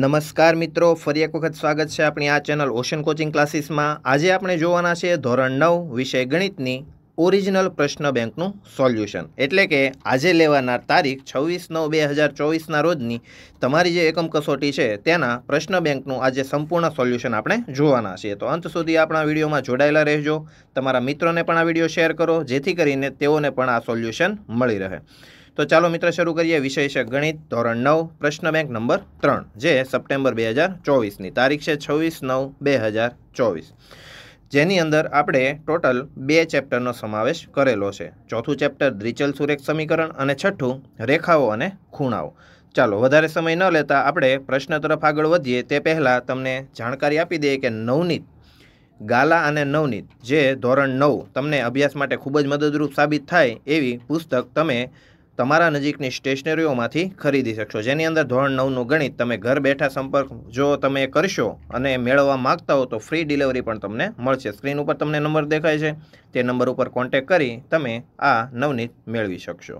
નમસ્કાર મિત્રો ફરી એક વખત સ્વાગત છે આપણી આ ચેનલ ઓશન કોચિંગ ક્લાસીસમાં આજે આપણે જોવાના છીએ ધોરણ નવ વિષય ગણિતની ઓરિજિનલ પ્રશ્ન બેંકનું સોલ્યુશન એટલે કે આજે લેવાનાર તારીખ છવ્વીસ નવ બે હજાર ચોવીસના રોજની તમારી જે એકમ કસોટી છે તેના પ્રશ્ન બેંકનું આજે સંપૂર્ણ સોલ્યુશન આપણે જોવાના છીએ તો અંત સુધી આપણા વિડીયોમાં જોડાયેલા રહેજો તમારા મિત્રોને પણ આ વિડીયો શેર કરો જેથી કરીને તેઓને પણ આ સોલ્યુશન મળી રહે તો ચાલો મિત્ર શરૂ કરીએ વિષય છે ગણિત ધોરણ નવ પ્રશ્ન બેંક નંબર ત્રણ જે સપ્ટેમ્બર બે હજાર ચોવીસની તારીખ છે છવ્વીસ નવ બે હજાર ચોવીસ જેની અંદર આપણે ટોટલ બે ચેપ્ટરનો સમાવેશ કરેલો છે ચોથું ચેપ્ટર દ્વિચલ સુરેખ સમીકરણ અને છઠ્ઠું રેખાઓ અને ખૂણાઓ ચાલો વધારે સમય ન લેતા આપણે પ્રશ્ન તરફ આગળ વધીએ તે પહેલાં તમને જાણકારી આપી દઈએ કે નવનીત ગાલા અને નવનીત જે ધોરણ નવ તમને અભ્યાસ માટે ખૂબ જ મદદરૂપ સાબિત થાય એવી પુસ્તક તમે તમારા નજીકની સ્ટેશનરીઓમાંથી ખરીદી શકશો જેની અંદર ધોરણ નવનું ગણિત તમે ઘર બેઠા સંપર્ક જો તમે કરશો અને મેળવવા માગતા હો તો ફ્રી ડિલિવરી પણ તમને મળશે સ્ક્રીન ઉપર તમને નંબર દેખાય છે તે નંબર ઉપર કોન્ટેક કરી તમે આ નવનીત મેળવી શકશો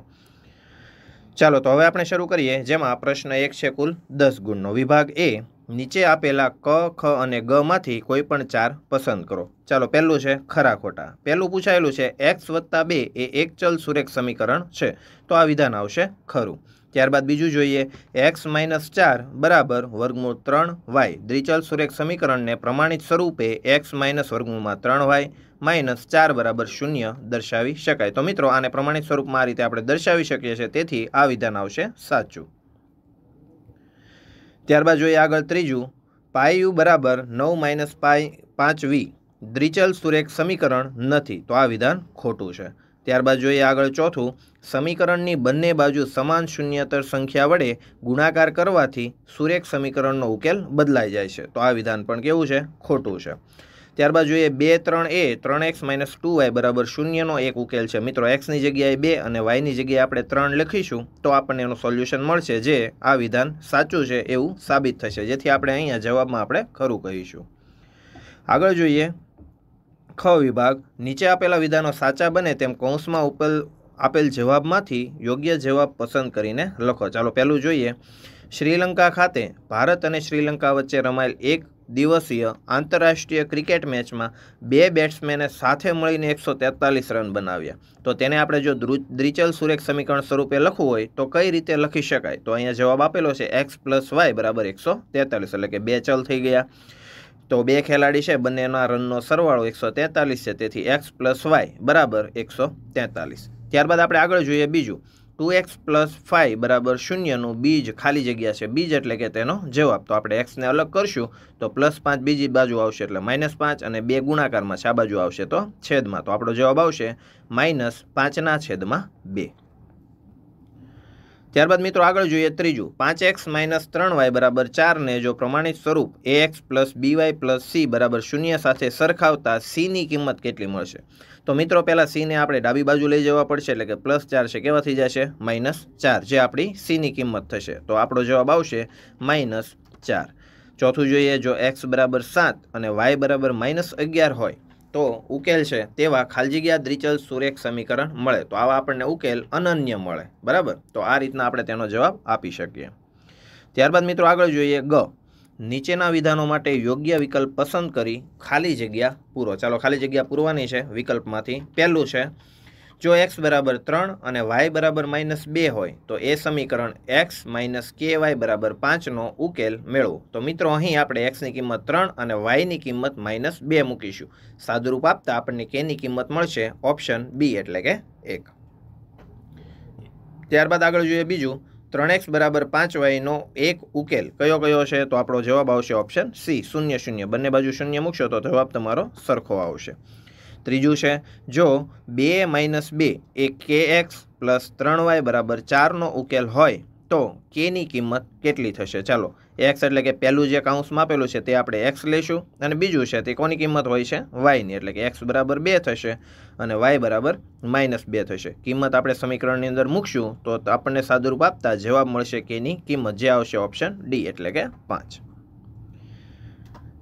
ચાલો તો હવે આપણે શરૂ કરીએ જેમાં પ્રશ્ન એક છે કુલ દસ ગુણનો વિભાગ એ નીચે આપેલા ક ખ અને ગમાંથી માંથી કોઈ પણ ચાર પસંદ કરો ચાલો પહેલું છે ખરા ખોટા પહેલું પૂછાયેલું છે એક્સ વત્તા બે એ એક ચલ સુરેખ સમીકરણ છે તો આ વિધાન આવશે ખરું ત્યારબાદ બીજું જોઈએ એક્સ માઇનસ ચાર બરાબર વર્ગમૂળ ત્રણ વાય દ્વિચલ સુરેખ સમીકરણને પ્રમાણિત સ્વરૂપે એક્સ માઇનસ વર્ગમૂળમાં ત્રણ વાય માઇનસ ચાર બરાબર શૂન્ય દર્શાવી શકાય તો મિત્રો આને પ્રમાણિત સ્વરૂપમાં આ રીતે આપણે દર્શાવી શકીએ છીએ તેથી આ વિધાન આવશે સાચું ત્યારબાદ જોઈએ આગળ ત્રીજું પાય યુ બરાબર નવ માઇનસ પાય પાંચ વી દ્વિચલ સુરેખ સમીકરણ નથી તો આ વિધાન ખોટું છે ત્યારબાદ જોઈએ આગળ ચોથું સમીકરણની બંને બાજુ સમાન શૂન્યતર સંખ્યા વડે ગુણાકાર કરવાથી સુરેખ સમીકરણનો ઉકેલ બદલાઈ જાય છે તો આ વિધાન પણ કેવું છે ખોટું છે ત્યારબાદ જોઈએ બે ત્રણ એ ત્રણ એક્સ માઇનસ ટુ વાય બરાબર શૂન્યનો એક ઉકેલ છે મિત્રો એક્સની જગ્યાએ બે અને વાયની જગ્યાએ આપણે ત્રણ લખીશું તો આપણને એનું સોલ્યુશન મળશે જે આ વિધાન સાચું છે એવું સાબિત થશે જેથી આપણે અહીંયા જવાબમાં આપણે ખરું કહીશું આગળ જોઈએ ખ વિભાગ નીચે આપેલા વિધાનો સાચા બને તેમ કૌંસમાં ઉપલ આપેલ જવાબમાંથી યોગ્ય જવાબ પસંદ કરીને લખો ચાલો પહેલું જોઈએ શ્રીલંકા ખાતે ભારત અને શ્રીલંકા વચ્ચે રમાયેલ એક દિવસીય આંતરરાષ્ટ્રીય ક્રિકેટ મેચમાં બે બેટ્સમેને સાથે મળીને એકસો તેતાલીસ રન બનાવ્યા તો તેને આપણે જો દ્રિચલ સુરેખ સમીકરણ સ્વરૂપે લખવું હોય તો કઈ રીતે લખી શકાય તો અહીંયા જવાબ આપેલો છે એક્સ પ્લસ વાય બરાબર એકસો તેતાલીસ એટલે કે બે ચલ થઈ ગયા તો બે ખેલાડી છે બંનેના રનનો સરવાળો એકસો તેતાલીસ છે તેથી એક્સ પ્લસ વાય બરાબર એકસો તેતાલીસ ત્યારબાદ આપણે આગળ જોઈએ બીજું ટુ એક્સ પ્લસ ફાઇવ બરાબર શૂન્યનું બીજ ખાલી જગ્યા છે બીજ એટલે કે તેનો જવાબ તો આપણે એક્સને અલગ કરશું તો પ્લસ પાંચ બીજી બાજુ આવશે એટલે માઇનસ પાંચ અને બે ગુણાકારમાં છે આ બાજુ આવશે તો છેદમાં તો આપણો જવાબ આવશે માઇનસ પાંચના છેદમાં બે ત્યારબાદ મિત્રો આગળ જોઈએ ત્રીજું પાંચ એક્સ માઇનસ ત્રણ વાય બરાબર ચારને જો પ્રમાણિત સ્વરૂપ a x plus b y plus c બરાબર શૂન્ય સાથે સરખાવતા સીની કિંમત કેટલી મળશે તો મિત્રો પહેલાં સીને આપણે ડાબી બાજુ લઈ જવા પડશે એટલે કે પ્લસ ચાર છે કેવા થઈ જશે માઇનસ ચાર જે આપણી સીની કિંમત થશે તો આપણો જવાબ આવશે માઇનસ ચાર ચોથું જોઈએ જો એક્સ બરાબર સાત અને વાય બરાબર માઇનસ અગિયાર હોય તો ઉકેલ છે તેવા ખાલી જગ્યા દ્વિચલ સુરેખ સમીકરણ મળે તો આવા આપણને ઉકેલ અનન્ય મળે બરાબર તો આ રીતના આપણે તેનો જવાબ આપી શકીએ ત્યારબાદ મિત્રો આગળ જોઈએ ગ નીચેના વિધાનો માટે યોગ્ય વિકલ્પ પસંદ કરી ખાલી જગ્યા પૂરો ચાલો ખાલી જગ્યા પૂરવાની છે વિકલ્પમાંથી પહેલું છે જો એક્સ બરાબર ત્રણ અને વાય બરાબર માઇનસ બે હોય તો એ સમીકરણ એક્સ માઇનસ કે વાય બરાબર પાંચનો ઉકેલ મેળવો તો મિત્રો અહીં આપણે એક્સની કિંમત ત્રણ અને વાયની કિંમત માઇનસ બે મૂકીશું સાદુરૂપ આપતા આપણને કેની કિંમત મળશે ઓપ્શન બી એટલે કે એક ત્યારબાદ આગળ જોઈએ બીજું ત્રણ એક્સ બરાબર પાંચ વાયનો એક ઉકેલ કયો કયો છે તો આપણો જવાબ આવશે ઓપ્શન સી શૂન્ય શૂન્ય બંને બાજુ શૂન્ય મૂકશો તો જવાબ તમારો સરખો આવશે ત્રીજું છે જો બે માઇનસ બે એ કે એક્સ પ્લસ ત્રણ વાય બરાબર ચારનો ઉકેલ હોય તો કેની કિંમત કેટલી થશે ચાલો એક્સ એટલે કે પહેલું જે કાઉન્સમાં આપેલું છે તે આપણે એક્સ લઈશું અને બીજું છે તે કોની કિંમત હોય છે વાયની એટલે કે એક્સ બરાબર બે થશે અને વાય બરાબર માઇનસ બે થશે કિંમત આપણે સમીકરણની અંદર મૂકશું તો આપણને સાદુરૂપ આપતા જવાબ મળશે કેની કિંમત જે આવશે ઓપ્શન ડી એટલે કે પાંચ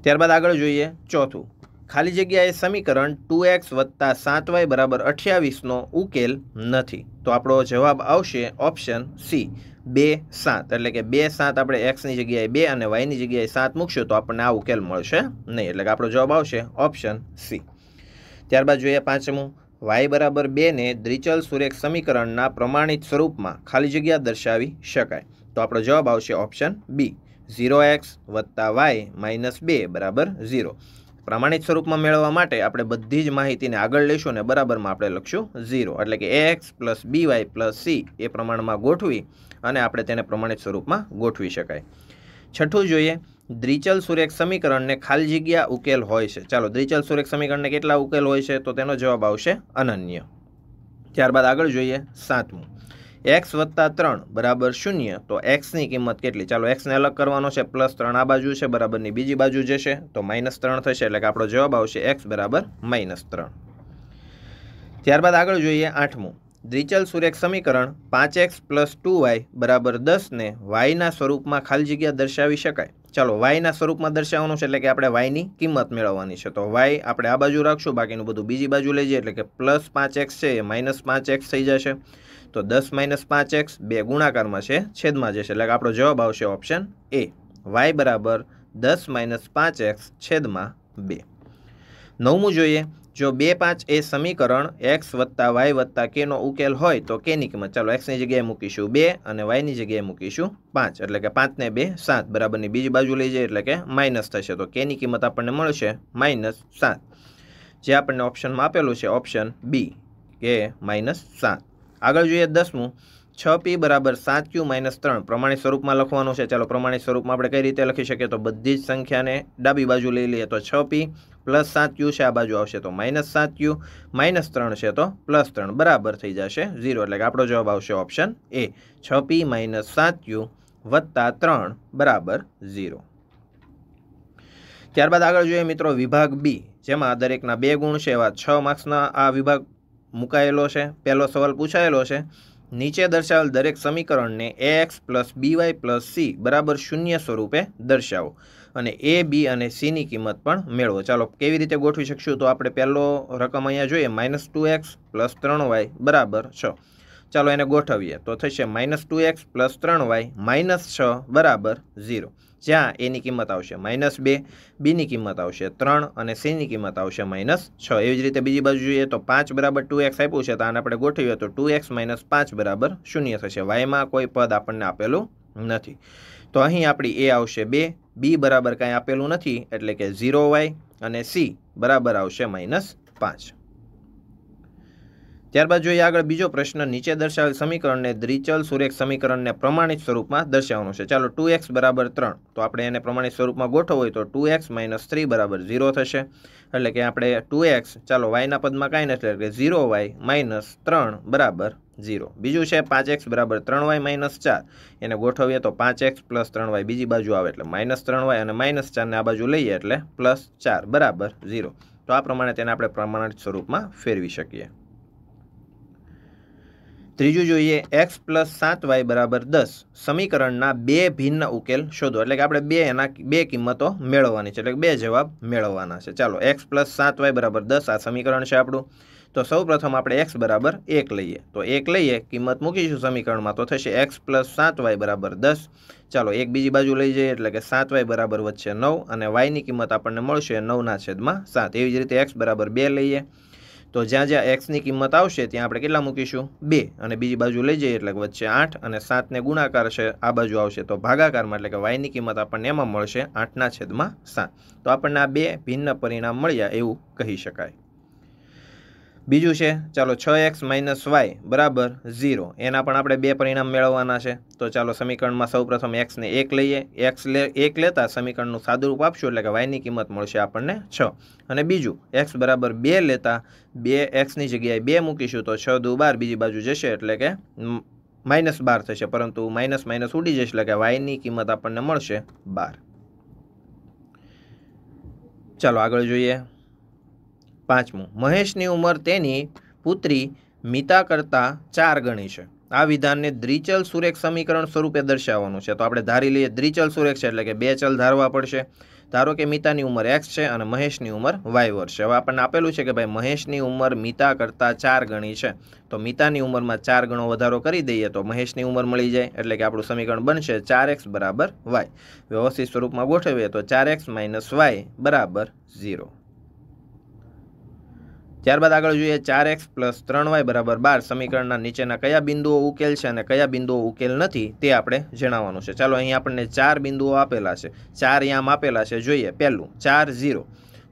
ત્યારબાદ આગળ જોઈએ ચોથું ખાલી જગ્યાએ સમીકરણ ટુ એક્સ વત્તા સાત વાય બરાબર અઠ્યાવીસનો ઉકેલ નથી તો આપણો જવાબ આવશે ઓપ્શન સી બે સાત એટલે કે બે સાત આપણે એક્સની જગ્યાએ બે અને વાયની જગ્યાએ સાત મૂકશો તો આપણને આ ઉકેલ મળશે નહીં એટલે કે આપણો જવાબ આવશે ઓપ્શન સી ત્યારબાદ જોઈએ પાંચમું વાય બરાબર બેને દ્વિચલ સુરેખ સમીકરણના પ્રમાણિત સ્વરૂપમાં ખાલી જગ્યા દર્શાવી શકાય તો આપણો જવાબ આવશે ઓપ્શન બી ઝીરો એક્સ વત્તા વાય માઇનસ બે બરાબર ઝીરો પ્રમાણિત સ્વરૂપમાં મેળવવા માટે આપણે બધી જ માહિતીને આગળ લઈશું અને બરાબરમાં આપણે લખશું ઝીરો એટલે કે x plus b y plus c એ પ્રમાણમાં ગોઠવી અને આપણે તેને પ્રમાણિત સ્વરૂપમાં ગોઠવી શકાય છઠ્ઠું જોઈએ દ્વિચલ સુરેખ સમીકરણને ખાલી જગ્યા ઉકેલ હોય છે ચાલો દ્વિચલ સુરેખ સમીકરણને કેટલા ઉકેલ હોય છે તો તેનો જવાબ આવશે અનન્ય ત્યારબાદ આગળ જોઈએ સાતમું એક્સ વત્તા ત્રણ બરાબર શૂન્ય તો એક્સની કિંમત કેટલી ચાલો એક્સને અલગ કરવાનો છે પ્લસ ત્રણ આ બાજુ છે બરાબરની બીજી બાજુ જશે તો માઇનસ ત્રણ થશે એટલે કે આપણો જવાબ આવશે એક્સ બરાબર માઇનસ ત્રણ ત્યારબાદ આગળ જોઈએ આઠમું દ્રિચલ સુરેખ સમીકરણ પાંચ એક્સ પ્લસ ટુ વાય બરાબર દસને વાયના સ્વરૂપમાં ખાલી જગ્યા દર્શાવી શકાય ચાલો વાયના સ્વરૂપમાં દર્શાવવાનું છે એટલે કે આપણે વાયની કિંમત મેળવવાની છે તો વાય આપણે આ બાજુ રાખશું બાકીનું બધું બીજી બાજુ લઈ જઈએ એટલે કે પ્લસ પાંચ એક્સ છે એ માઇનસ પાંચ એક્સ થઈ જશે તો દસ માઇનસ પાંચ એક્સ બે ગુણાકારમાં છે છેદમાં જશે એટલે કે આપણો જવાબ આવશે ઓપ્શન એ વાય બરાબર દસ માઇનસ પાંચ એક્સ છેદમાં બે નવમું જોઈએ જો બે પાંચ એ સમીકરણ એક્સ વત્તા વાય વત્તા કેનો ઉકેલ હોય તો કેની કિંમત ચાલો એક્સની જગ્યાએ મૂકીશું બે અને વાયની જગ્યાએ મૂકીશું પાંચ એટલે કે પાંચને બે સાત બરાબરની બીજી બાજુ લઈ જઈએ એટલે કે માઇનસ થશે તો કેની કિંમત આપણને મળશે માઇનસ સાત જે આપણને ઓપ્શનમાં આપેલું છે ઓપ્શન બી કે માઇનસ સાત આગળ જોઈએ દસમું છ પી બરાબર સાત ક્યુ માઇનસ ત્રણ પ્રમાણિત સ્વરૂપમાં લખવાનું છે ચાલો પ્રમાણિત સ્વરૂપમાં આપણે કઈ રીતે લખી શકીએ તો બધી જ સંખ્યાને ડાબી બાજુ લઈ લઈએ તો છ પી પ્લસ સાત ક્યુ છે આ બાજુ આવશે તો માઇનસ સાત ક્યુ માઇનસ ત્રણ છે તો પ્લસ ત્રણ બરાબર થઈ જશે ઝીરો એટલે કે આપણો જવાબ આવશે ઓપ્શન એ છ પી માઇનસ સાત ક્યુ વત્તા ત્રણ બરાબર ઝીરો ત્યારબાદ આગળ જોઈએ મિત્રો વિભાગ બી જેમાં દરેકના બે ગુણ છે એવા છ માર્ક્સના આ વિભાગ મુકાયેલો છે પહેલો સવાલ પૂછાયેલો છે નીચે દર્શાવેલ દરેક સમીકરણને a x plus b y plus c બરાબર શૂન્ય સ્વરૂપે દર્શાવો અને એ બી અને સીની કિંમત પણ મેળવો ચાલો કેવી રીતે ગોઠવી શકશું તો આપણે પહેલો રકમ અહીંયા જોઈએ માઇનસ ટુ એક્સ પ્લસ ત્રણ વાય બરાબર છ ચાલો એને ગોઠવીએ તો થશે માઇનસ ટુ એક્સ પ્લસ ત્રણ વાય માઇનસ છ બરાબર ઝીરો જ્યાં એની કિંમત આવશે માઇનસ બે બીની કિંમત આવશે ત્રણ અને સીની કિંમત આવશે માઇનસ છ એવી જ રીતે બીજી બાજુ જોઈએ તો પાંચ બરાબર ટુ એક્સ આપ્યું છે તો આને આપણે ગોઠવીએ તો ટુ એક્સ માઇનસ પાંચ બરાબર શૂન્ય થશે વાયમાં કોઈ પદ આપણને આપેલું નથી તો અહીં આપણી એ આવશે બે બી બરાબર કાંઈ આપેલું નથી એટલે કે ઝીરો વાય અને સી બરાબર આવશે માઇનસ પાંચ ત્યારબાદ જોઈએ આગળ બીજો પ્રશ્ન નીચે દર્શાવેલ સમીકરણને દ્વિચલ સુરેખ સમીકરણને પ્રમાણિત સ્વરૂપમાં દર્શાવવાનું છે ચાલો ટુ એક્સ બરાબર ત્રણ તો આપણે એને પ્રમાણિત સ્વરૂપમાં ગોઠવવું હોય તો ટુ એક્સ માઇનસ થ્રી બરાબર ઝીરો થશે એટલે કે આપણે ટુ એક્સ ચાલો વાયના પદમાં કાંઈ નથી એટલે ઝીરો વાય માઇનસ ત્રણ બરાબર ઝીરો બીજું છે પાંચ એક્સ બરાબર ત્રણ વાય માઇનસ ચાર એને ગોઠવીએ તો પાંચ એક્સ પ્લસ ત્રણ વાય બીજી બાજુ આવે એટલે માઇનસ ત્રણ વાય અને માઇનસ ચારને આ બાજુ લઈએ એટલે પ્લસ ચાર બરાબર ઝીરો તો આ પ્રમાણે તેને આપણે પ્રમાણિત સ્વરૂપમાં ફેરવી શકીએ ત્રીજું જોઈએ એક્સ પ્લસ સાત વાય બરાબર દસ સમીકરણના બે ભિન્ન ઉકેલ શોધો એટલે કે આપણે બે એના બે કિંમતો મેળવવાની છે એટલે બે જવાબ મેળવવાના છે ચાલો એક્સ પ્લસ સાત વાય બરાબર દસ આ સમીકરણ છે આપણું તો સૌ પ્રથમ આપણે એક્સ બરાબર એક લઈએ તો એક લઈએ કિંમત મૂકીશું સમીકરણમાં તો થશે એક્સ પ્લસ સાત વાય બરાબર દસ ચાલો એક બીજી બાજુ લઈ જઈએ એટલે કે સાત વાય બરાબર વચ્ચે નવ અને વાયની કિંમત આપણને મળશે નવના છેદમાં સાત એવી જ રીતે એક્સ બરાબર બે લઈએ તો જ્યાં જ્યાં એક્સની કિંમત આવશે ત્યાં આપણે કેટલા મૂકીશું બે અને બીજી બાજુ લઈ જઈએ એટલે વચ્ચે આઠ અને સાતને ગુણાકાર છે આ બાજુ આવશે તો ભાગાકારમાં એટલે કે વાયની કિંમત આપણને એમાં મળશે આઠના છેદમાં સાત તો આપણને આ બે ભિન્ન પરિણામ મળ્યા એવું કહી શકાય બીજું છે ચાલો છ એક્સ માઇનસ વાય બરાબર ઝીરો એના પણ આપણે બે પરિણામ મેળવવાના છે તો ચાલો સમીકરણમાં સૌપ્રથમ એક્સને એક લઈએ એક્સ લે એક લેતા સમીકરણનું સાદુરૂપ આપશું એટલે કે વાયની કિંમત મળશે આપણને છ અને બીજું એક્સ બરાબર બે લેતા બે એક્સની જગ્યાએ બે મૂકીશું તો છ દુ બાર બીજી બાજુ જશે એટલે કે માઇનસ બાર થશે પરંતુ માઇનસ માઇનસ ઉડી જશે એટલે કે વાયની કિંમત આપણને મળશે બાર ચાલો આગળ જોઈએ પાંચમું મહેશની ઉંમર તેની પુત્રી મિતા કરતાં ચાર ગણી છે આ વિધાનને દ્વિચલ સુરેખ સમીકરણ સ્વરૂપે દર્શાવવાનું છે તો આપણે ધારી લઈએ દ્વિચલ સુરેખ છે એટલે કે બે ચલ ધારવા પડશે ધારો કે મિતાની ઉંમર એક્સ છે અને મહેશની ઉંમર વાય વર્ષ હવે આપણને આપેલું છે કે ભાઈ મહેશની ઉંમર મિતા કરતાં ચાર ગણી છે તો મિતાની ઉંમરમાં ચાર ગણો વધારો કરી દઈએ તો મહેશની ઉંમર મળી જાય એટલે કે આપણું સમીકરણ બનશે ચાર એક્સ બરાબર વાય વ્યવસ્થિત સ્વરૂપમાં ગોઠવીએ તો ચાર એક્સ માઇનસ વાય બરાબર ઝીરો ત્યારબાદ આગળ જોઈએ ચાર એક્સ પ્લસ ત્રણ વાય બરાબર બાર સમીકરણના નીચેના કયા બિંદુઓ ઉકેલ છે અને કયા બિંદુઓ ઉકેલ નથી તે આપણે જણાવવાનું છે ચાલો અહીં આપણને ચાર બિંદુઓ આપેલા છે ચાર યામ આપેલા છે જોઈએ પહેલું ચાર ઝીરો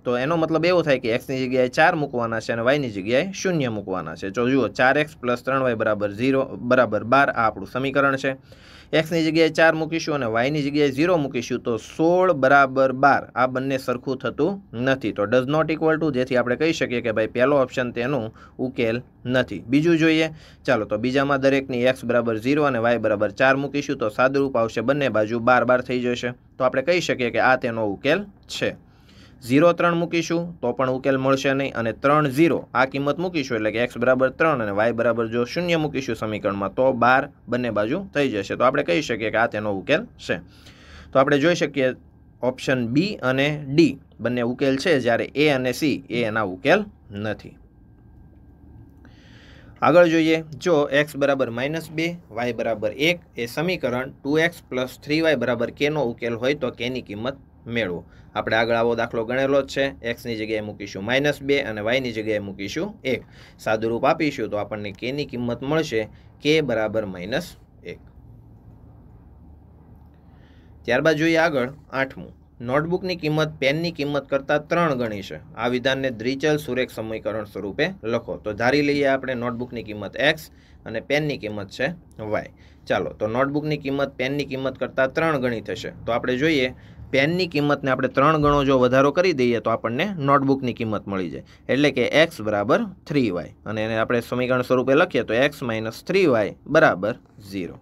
તો એનો મતલબ એવો થાય કે એક્સની જગ્યાએ ચાર મૂકવાના છે અને વાયની જગ્યાએ શૂન્ય મૂકવાના છે જો જુઓ ચાર એક્સ પ્લસ ત્રણ વાય બરાબર ઝીરો બરાબર બાર આ આપણું સમીકરણ છે એક્સની જગ્યાએ ચાર મૂકીશું અને વાયની જગ્યાએ ઝીરો મૂકીશું તો સોળ બરાબર બાર આ બંને સરખું થતું નથી તો ડઝ નોટ ઇક્વલ ટુ જેથી આપણે કહી શકીએ કે ભાઈ પહેલો ઓપ્શન તેનું ઉકેલ નથી બીજું જોઈએ ચાલો તો બીજામાં દરેકની એક્સ બરાબર ઝીરો અને વાય બરાબર ચાર મૂકીશું તો સાદુરૂપ આવશે બંને બાજુ બાર બાર થઈ જશે તો આપણે કહી શકીએ કે આ તેનો ઉકેલ છે ઝીરો ત્રણ મૂકીશું તો પણ ઉકેલ મળશે નહીં અને ત્રણ ઝીરો આ કિંમત મૂકીશું એટલે કે એક્સ બરાબર ત્રણ અને વાય બરાબર જો શૂન્ય મૂકીશું સમીકરણમાં તો બાર બંને બાજુ થઈ જશે તો આપણે કહી શકીએ કે આ તેનો ઉકેલ છે તો આપણે જોઈ શકીએ ઓપ્શન બી અને ડી બંને ઉકેલ છે જ્યારે એ અને સી એ એના ઉકેલ નથી આગળ જોઈએ જો એક્સ બરાબર માઇનસ બે વાય બરાબર એક એ સમીકરણ two x plus three Y બરાબર કેનો ઉકેલ હોય તો કેની કિંમત મેળવો આપણે આગળ આવો દાખલો ગણેલો જ છે એક્સની જગ્યાએ મૂકીશું માઇનસ બે અને વાયની જગ્યાએ મૂકીશું એક સાદુરૂપ આપીશું તો આપણને કેની કિંમત મળશે કે બરાબર માઇનસ એક ત્યારબાદ જોઈએ આગળ આઠમું નોટબુકની કિંમત પેનની કિંમત કરતાં ત્રણ ગણી છે આ વિધાનને દ્વિચલ સુરેખ સમીકરણ સ્વરૂપે લખો તો ધારી લઈએ આપણે નોટબુકની કિંમત એક્સ અને પેનની કિંમત છે વાય ચાલો તો નોટબુકની કિંમત પેનની કિંમત કરતાં ત્રણ ગણી થશે તો આપણે જોઈએ પેનની કિંમતને આપણે ત્રણ ગણો જો વધારો કરી દઈએ તો આપણને નોટબુકની કિંમત મળી જાય એટલે કે એક્સ બરાબર થ્રી વાય અને એને આપણે સમીકરણ સ્વરૂપે લખીએ તો એક્સ માઇનસ થ્રી વાય બરાબર ઝીરો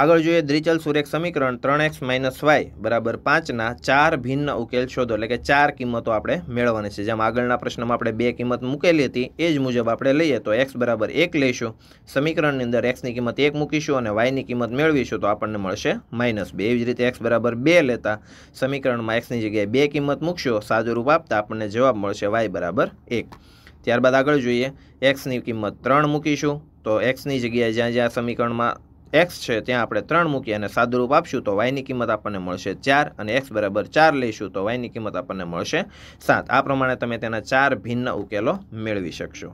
આગળ જોઈએ દ્રિચલ સુરેખ સમીકરણ ત્રણ એક્સ માઇનસ વાય બરાબર પાંચના ચાર ભિન્ન ઉકેલ શોધો એટલે કે ચાર કિંમતો આપણે મેળવવાની છે જેમ આગળના પ્રશ્નમાં આપણે બે કિંમત મૂકેલી હતી એ જ મુજબ આપણે લઈએ તો એક્સ બરાબર એક લઈશું સમીકરણની અંદર એક્સની કિંમત એક મૂકીશું અને વાયની કિંમત મેળવીશું તો આપણને મળશે માઇનસ બે એવી જ રીતે એક્સ બરાબર બે લેતા સમીકરણમાં એક્સની જગ્યાએ બે કિંમત મૂકશો સાદુરૂપ આપતા આપણને જવાબ મળશે વાય બરાબર એક ત્યારબાદ આગળ જોઈએ એક્સની કિંમત ત્રણ મૂકીશું તો એક્સની જગ્યાએ જ્યાં જ્યાં સમીકરણમાં એક્સ છે ત્યાં આપણે ત્રણ મૂકી અને સાદુરૂપ આપશું તો વાયની કિંમત આપણને મળશે ચાર અને એક્સ બરાબર ચાર લઈશું તો વાયની કિંમત આપણને મળશે સાત આ પ્રમાણે તમે તેના ચાર ભિન્ન ઉકેલો મેળવી શકશો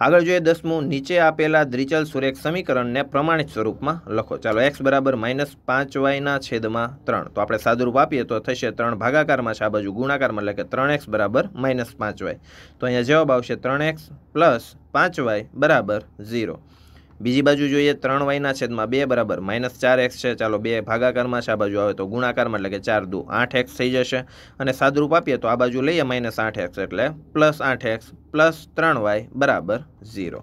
આગળ જોઈએ દસમું નીચે આપેલા દ્રિચલ સુરેખ સમીકરણને પ્રમાણિત સ્વરૂપમાં લખો ચાલો એક્સ બરાબર માઇનસ પાંચ વાયના છેદમાં ત્રણ તો આપણે સાદુરૂપ આપીએ તો થશે ત્રણ ભાગાકારમાં છે આ બાજુ ગુણાકારમાં એટલે કે ત્રણ એક્સ બરાબર માઇનસ પાંચ વાય તો અહીંયા જવાબ આવશે ત્રણ એક્સ પ્લસ પાંચ વાય બરાબર ઝીરો બીજી બાજુ જોઈએ ત્રણ વાયના છેદમાં બે બરાબર માઇનસ ચાર એક્સ છે ચાલો બે ભાગાકારમાં છે આ બાજુ આવે તો ગુણાકારમાં એટલે કે ચાર દુ આઠ એક્સ થઈ જશે અને સાદરૂપ આપીએ તો આ બાજુ લઈએ માઇનસ આઠ એક્સ એટલે પ્લસ આઠ એક્સ પ્લસ ત્રણ વાય બરાબર ઝીરો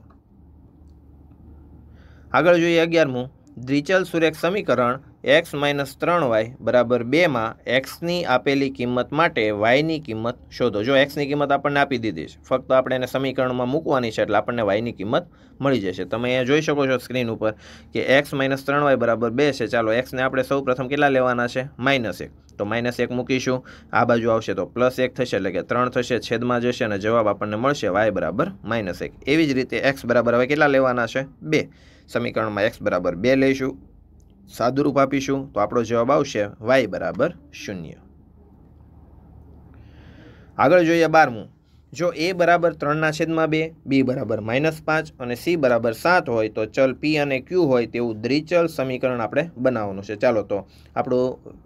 આગળ જોઈએ અગિયારમું દ્વિચલ સુરેખ સમીકરણ એક્સ માઇનસ ત્રણ વાય બરાબર બેમાં એક્સની આપેલી કિંમત માટે વાયની કિંમત શોધો જો એક્સની કિંમત આપણને આપી દીધી છે ફક્ત આપણે એને સમીકરણમાં મૂકવાની છે એટલે આપણને વાયની કિંમત મળી જશે તમે અહીંયા જોઈ શકો છો સ્ક્રીન ઉપર કે એક્સ માઇનસ ત્રણ વાય બરાબર બે છે ચાલો એક્સને આપણે સૌ પ્રથમ કેટલા લેવાના છે માઇનસ એક તો માઇનસ એક મૂકીશું આ બાજુ આવશે તો પ્લસ એક થશે એટલે કે ત્રણ થશે છેદમાં જશે અને જવાબ આપણને મળશે વાય બરાબર માઇનસ એક એવી જ રીતે એક્સ બરાબર હવે કેટલા લેવાના છે બે સમીકરણમાં એક્સ બરાબર બે લઈશું સાદુરૂપ આપીશું તો આપણો જવાબ આવશે વાય બરાબર શૂન્ય આગળ જોઈએ બારમું જો એ બરાબર ત્રણના છેદમાં બે બી બરાબર માઇનસ પાંચ અને સી બરાબર સાત હોય તો ચલ પી અને ક્યુ હોય તેવું દ્વિચલ સમીકરણ આપણે બનાવવાનું છે ચાલો તો આપણું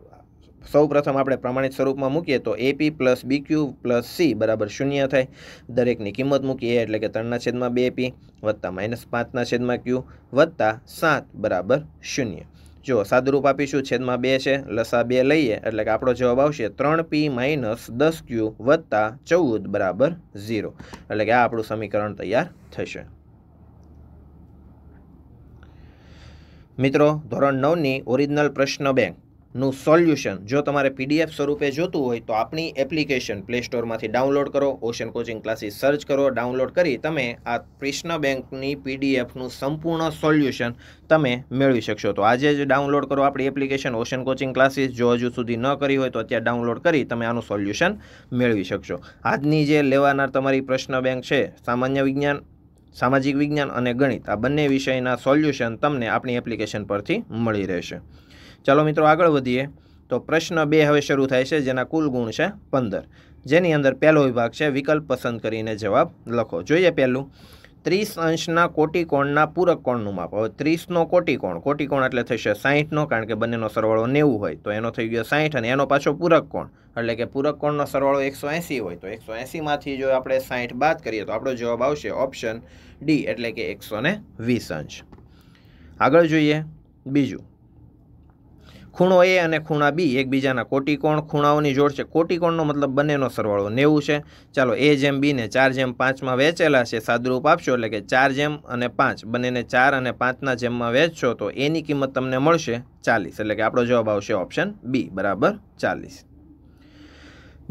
સૌ પ્રથમ આપણે પ્રમાણિત સ્વરૂપમાં મૂકીએ તો a p plus b q plus c બરાબર શૂન્ય થાય દરેકની કિંમત મૂકીએ એટલે કે ત્રણના છેદમાં બે પી વત્તા માઇનસ પાંચના છેદમાં ક્યુ વત્તા સાત બરાબર શૂન્ય જો સાદુરૂપ આપીશું છેદમાં બે છે લસા બે લઈએ એટલે કે આપણો જવાબ આવશે ત્રણ પી માઇનસ દસ ક્યુ વત્તા ચૌદ બરાબર ઝીરો એટલે કે આ આપણું સમીકરણ તૈયાર થશે મિત્રો ધોરણ નવની ઓરિજિનલ પ્રશ્ન બેંક નું સોલ્યુશન જો તમારે પીડીએફ સ્વરૂપે જોતું હોય તો આપણી એપ્લિકેશન પ્લે સ્ટોરમાંથી ડાઉનલોડ કરો ઓશન કોચિંગ ક્લાસીસ સર્ચ કરો ડાઉનલોડ કરી તમે આ કૃષ્ણ બેંકની પીડીએફનું સંપૂર્ણ સોલ્યુશન તમે મેળવી શકશો તો આજે જ ડાઉનલોડ કરો આપણી એપ્લિકેશન ઓશન કોચિંગ ક્લાસીસ જો હજુ સુધી ન કરી હોય તો અત્યારે ડાઉનલોડ કરી તમે આનું સોલ્યુશન મેળવી શકશો આજની જે લેવાનાર તમારી પ્રશ્ન બેંક છે સામાન્ય વિજ્ઞાન સામાજિક વિજ્ઞાન અને ગણિત આ બંને વિષયના સોલ્યુશન તમને આપણી એપ્લિકેશન પરથી મળી રહેશે ચાલો મિત્રો આગળ વધીએ તો પ્રશ્ન બે હવે શરૂ થાય છે જેના કુલ ગુણ છે પંદર જેની અંદર પહેલો વિભાગ છે વિકલ્પ પસંદ કરીને જવાબ લખો જોઈએ પહેલું ત્રીસ અંશના કોટિકોણના પૂરક કોણનું માપ હવે ત્રીસનો કોટિકોણ કોટિકોણ એટલે થશે સાહીઠનો કારણ કે બંનેનો સરવાળો નેવું હોય તો એનો થઈ ગયો સાહીઠ અને એનો પાછો પૂરક કોણ એટલે કે પૂરક કોણનો સરવાળો એકસો એંસી હોય તો એકસો એંસીમાંથી જો આપણે સાહીઠ બાદ કરીએ તો આપણો જવાબ આવશે ઓપ્શન ડી એટલે કે એકસો વીસ અંશ આગળ જોઈએ બીજું ખૂણો એ અને ખૂણા બી એકબીજાના કોટિકોણ ખૂણાઓની જોડ છે કોટિકોણનો મતલબ બંનેનો સરવાળો નેવું છે ચાલો એ જેમ બીને ચાર જેમ પાંચમાં વેચેલા છે સાદુરૂપ આપશો એટલે કે ચાર જેમ અને પાંચ બંનેને ચાર અને પાંચના જેમમાં વેચશો તો એની કિંમત તમને મળશે ચાલીસ એટલે કે આપણો જવાબ આવશે ઓપ્શન બી બરાબર ચાલીસ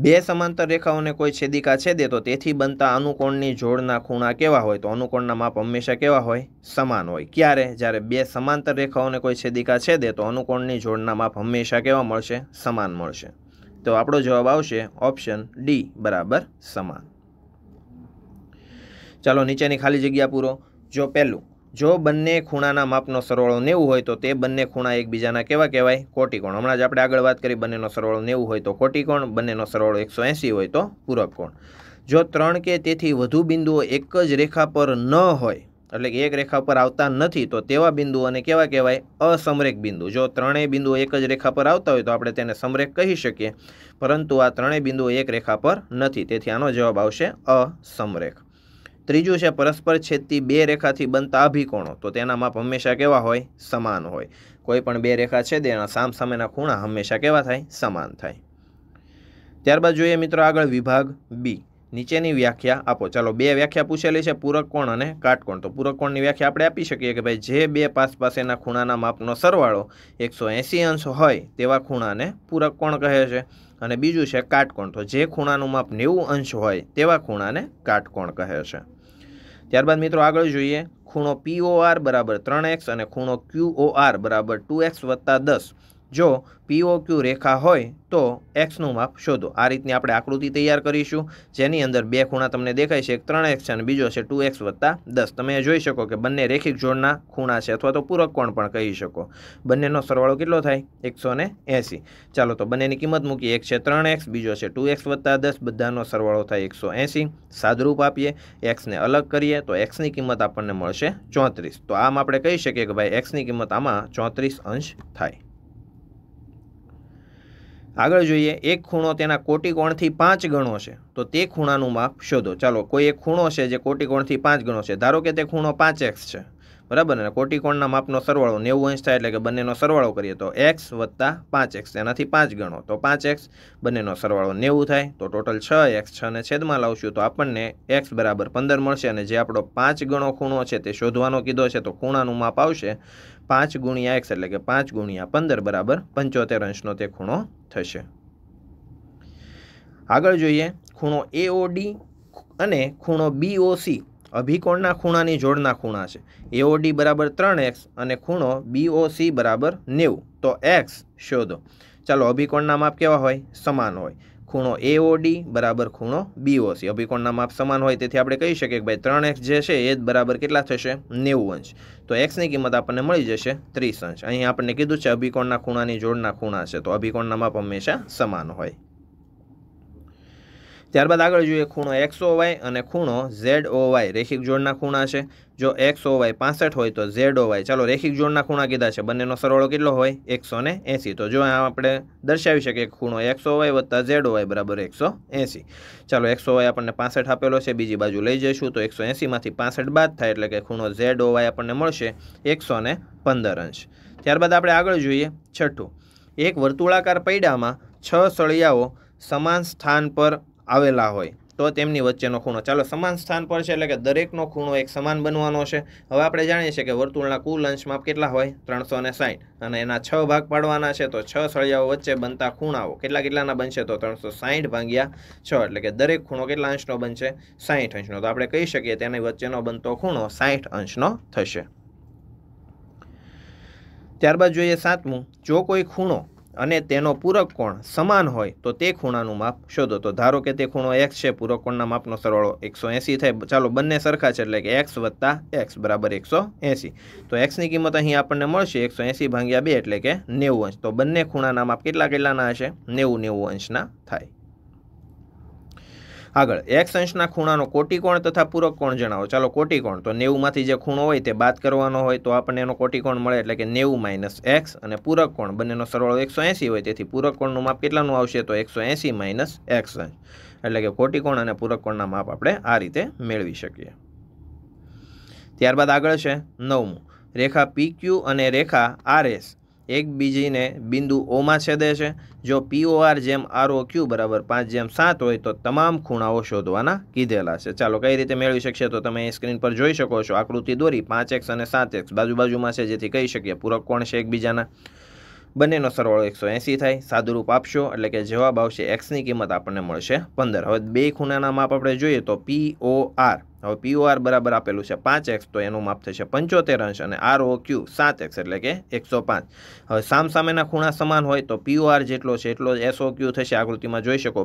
બે સમાંતર રેખાઓને કોઈ છેદિકા છેદે તો તેથી બનતા અનુકોણની જોડના ખૂણા કેવા હોય તો અનુકોણના માપ હંમેશા કેવા હોય સમાન હોય ક્યારે જ્યારે બે સમાંતર રેખાઓને કોઈ છેદિકા છેદે તો અનુકોણની જોડના માપ હંમેશા કેવા મળશે સમાન મળશે તો આપણો જવાબ આવશે ઓપ્શન ડી બરાબર સમાન ચાલો નીચેની ખાલી જગ્યા પૂરો જો પહેલું જો બંને ખૂણાના માપનો સરવાળો નેવું હોય તો તે બંને ખૂણા એકબીજાના કેવા કહેવાય કોટિકોણ હમણાં જ આપણે આગળ વાત કરી બંનેનો સરવાળો નેવું હોય તો કોટિકોણ બંનેનો સરવાળો એકસો હોય તો પૂરક જો ત્રણ કે તેથી વધુ બિંદુઓ એક જ રેખા પર ન હોય એટલે કે એક રેખા પર આવતા નથી તો તેવા બિંદુઓને કેવા કહેવાય અસમરેક બિંદુ જો ત્રણેય બિંદુઓ એક જ રેખા પર આવતા હોય તો આપણે તેને સમરેક કહી શકીએ પરંતુ આ ત્રણેય બિંદુઓ એક રેખા પર નથી તેથી આનો જવાબ આવશે અસમરેખ ત્રીજું છે પરસ્પર છેદતી બે રેખાથી બનતા અભિકોણો તો તેના માપ હંમેશા કેવા હોય સમાન હોય કોઈ પણ બે રેખા છે તેના સામેના ખૂણા હંમેશા કેવા થાય સમાન થાય ત્યારબાદ જોઈએ મિત્રો આગળ વિભાગ બી નીચેની વ્યાખ્યા આપો ચાલો બે વ્યાખ્યા પૂછેલી છે પૂરક કોણ અને કાટકોણ તો પૂરક કોણની વ્યાખ્યા આપણે આપી શકીએ કે ભાઈ જે બે પાસ પાસેના ખૂણાના માપનો સરવાળો એકસો એંસી અંશ હોય તેવા ખૂણાને પૂરક કોણ કહે છે અને બીજું છે કાટકોણ તો જે ખૂણાનું માપ નેવું અંશ હોય તેવા ખૂણાને કાટકોણ કહે છે ત્યારબાદ મિત્રો આગળ જોઈએ ખૂણો પીઓઆર બરાબર ત્રણ એક્સ અને ખૂણો ક્યુઓઆર બરાબર ટુ એક્સ વત્તા દસ જો પીઓક્યુ રેખા હોય તો એક્સનું માપ શોધો આ રીતની આપણે આકૃતિ તૈયાર કરીશું જેની અંદર બે ખૂણા તમને દેખાય છે એક ત્રણ એક્સ છે અને બીજો છે ટુ એક્સ વત્તા દસ તમે જોઈ શકો કે બંને રેખિક જોડના ખૂણા છે અથવા તો પૂરક કોણ પણ કહી શકો બંનેનો સરવાળો કેટલો થાય એકસો ને એંસી ચાલો તો બંનેની કિંમત મૂકીએ એક છે ત્રણ એક્સ બીજો છે ટુ એક્સ વત્તા દસ બધાનો સરવાળો થાય એકસો એંસી સાદરૂપ આપીએ એક્સને અલગ કરીએ તો એક્સની કિંમત આપણને મળશે ચોત્રીસ તો આમ આપણે કહી શકીએ કે ભાઈ એક્સની કિંમત આમાં ચોત્રીસ અંશ થાય આગળ જોઈએ એક ખૂણો તેના કોટિકોણથી પાંચ ગણો છે તો તે ખૂણાનું માપ શોધો ચાલો કોઈ એક ખૂણો છે જે કોટિકોણથી પાંચ ગણો છે ધારો કે તે ખૂણો પાંચ એક્સ છે બરાબર ને કોટિકોણના માપનો સરવાળો નેવું અંશ થાય એટલે કે બંનેનો સરવાળો કરીએ તો એક્સ વત્તા પાંચ એક્સ એનાથી પાંચ ગણો તો પાંચ એક્સ બંનેનો સરવાળો નેવું થાય તો ટોટલ છ એક્સ છને છેદમાં લાવશું તો આપણને એક્સ બરાબર પંદર મળશે અને જે આપણો પાંચ ગણો ખૂણો છે તે શોધવાનો કીધો છે તો ખૂણાનું માપ આવશે પાંચ ગુણ્યા એક્સ એટલે કે પાંચ ગુણ્યા પંદર બરાબર પંચોતેર અંશનો તે ખૂણો થશે આગળ જોઈએ ખૂણો એઓડી અને ખૂણો બીઓસી અભિકોણના ખૂણાની જોડના ખૂણા છે એઓડી બરાબર ત્રણ એક્સ અને ખૂણો બીઓસી બરાબર નેવું તો એક્સ શોધો ચાલો અભિકોણના માપ કેવા હોય સમાન હોય ખૂણો એઓડી બરાબર ખૂણો બીઓસી અભિકોણના માપ સમાન હોય તેથી આપણે કહી શકીએ કે ભાઈ ત્રણ એક્સ જે છે એ બરાબર કેટલા થશે નેવું અંશ તો એક્સની કિંમત આપણને મળી જશે ત્રીસ અંશ અહીં આપણને કીધું છે અભિકોણના ખૂણાની જોડના ખૂણા છે તો અભિકોણના માપ હંમેશા સમાન હોય ત્યારબાદ આગળ જોઈએ ખૂણો એક્સ વાય અને ખૂણો ઝેડ ઓવાય રેખિક જોડના ખૂણા છે જો એક્સ વાય પાસઠ હોય તો ઝેડ ઓવાય ચાલો રેખિક જોડના ખૂણા કીધા છે બંનેનો સરવાળો કેટલો હોય એકસો ને એંસી તો જો આપણે દર્શાવી શકીએ ખૂણો એકસો વાય વત્તા ઝેડ ઓવાય બરાબર એકસો એંસી ચાલો એકસો વાય આપણને પાસઠ આપેલો છે બીજી બાજુ લઈ જઈશું તો એકસો એંસીમાંથી પાસઠ બાદ થાય એટલે કે ખૂણો ઝેડ ઓવાય આપણને મળશે એકસો ને પંદર અંશ ત્યારબાદ આપણે આગળ જોઈએ છઠ્ઠું એક વર્તુળાકાર પૈડામાં છ સળિયાઓ સમાન સ્થાન પર આવેલા હોય તો તેમની વચ્ચેનો ખૂણો ચાલો સમાન સ્થાન પર છે એટલે કે દરેકનો ખૂણો એક સમાન બનવાનો છે હવે આપણે જાણીએ છીએ કે વર્તુળના કુલ અંશમાં કેટલા હોય ત્રણસો ને સાઠ અને એના છ ભાગ પાડવાના છે તો છ સળિયાઓ વચ્ચે બનતા ખૂણાઓ કેટલા કેટલાના બનશે તો ત્રણસો સાઠ ભાગ્યા છ એટલે કે દરેક ખૂણો કેટલા અંશનો બનશે સાહીઠ અંશનો તો આપણે કહી શકીએ તેની વચ્ચેનો બનતો ખૂણો સાહીઠ અંશનો થશે ત્યારબાદ જોઈએ સાતમું જો કોઈ ખૂણો અને તેનો પૂરક કોણ સમાન હોય તો તે ખૂણાનું માપ શોધો તો ધારો કે તે ખૂણો એક્સ છે પૂરક કોણના માપનો સરવાળો એકસો એંસી થાય ચાલો બંને સરખા છે એટલે કે એક્સ વત્તા એક્સ બરાબર એકસો એંસી તો એક્સની કિંમત અહીં આપણને મળશે એકસો એંસી ભાંગ્યા બે એટલે કે નેવું અંશ તો બંને ખૂણાના માપ કેટલા કેટલાના હશે નેવું નેવું અંશના થાય આગળ એક્સ અંશના ખૂણાનો કોટિકોણ તથા પૂરક કોણ જણાવો ચાલો કોટિકોણ તો નેવુંમાંથી જે ખૂણો હોય તે બાદ કરવાનો હોય તો આપણને એનો કોટિકોણ મળે એટલે કે નેવું માઇનસ એક્સ અને પૂરક કોણ બંનેનો સરવાળો એકસો એંસી હોય તેથી પૂરક કોણનું માપ કેટલાનું આવશે તો એકસો એંસી માઇનસ એક્સ અંશ એટલે કે કોટિકોણ અને પૂરક કોણના માપ આપણે આ રીતે મેળવી શકીએ ત્યારબાદ આગળ છે નવમું રેખા પી ક્યુ અને રેખા આર એસ એકબીજીને બિંદુ ઓમાં છેદે છે જો પીઓઆર જેમ આર ઓ ક્યુ બરાબર પાંચ જેમ સાત હોય તો તમામ ખૂણાઓ શોધવાના કીધેલા છે ચાલો કઈ રીતે મેળવી શકશે તો તમે સ્ક્રીન પર જોઈ શકો છો આકૃતિ દોરી પાંચ એક્સ અને સાત એક્સ બાજુબાજુમાં છે જેથી કહી શકીએ પૂરક કોણ છે એકબીજાના બંનેનો સરવાળો એકસો એંસી થાય સાદુરૂપ આપશો એટલે કે જવાબ આવશે એક્સની કિંમત આપણને મળશે પંદર હવે બે ખૂણાના માપ આપણે જોઈએ તો પી ઓ આર હવે પી પીઓઆર બરાબર આપેલું છે પાંચ એક્સ તો એનું માપ થશે પંચોતેર અંશ અને આર ઓ ક્યુ સાત એક્સ એટલે કે એકસો પાંચ હવે સામસામેના ખૂણા સમાન હોય તો પી પીઓઆર જેટલો છે એટલો એસઓ ક્યુ થશે આકૃતિમાં જોઈ શકો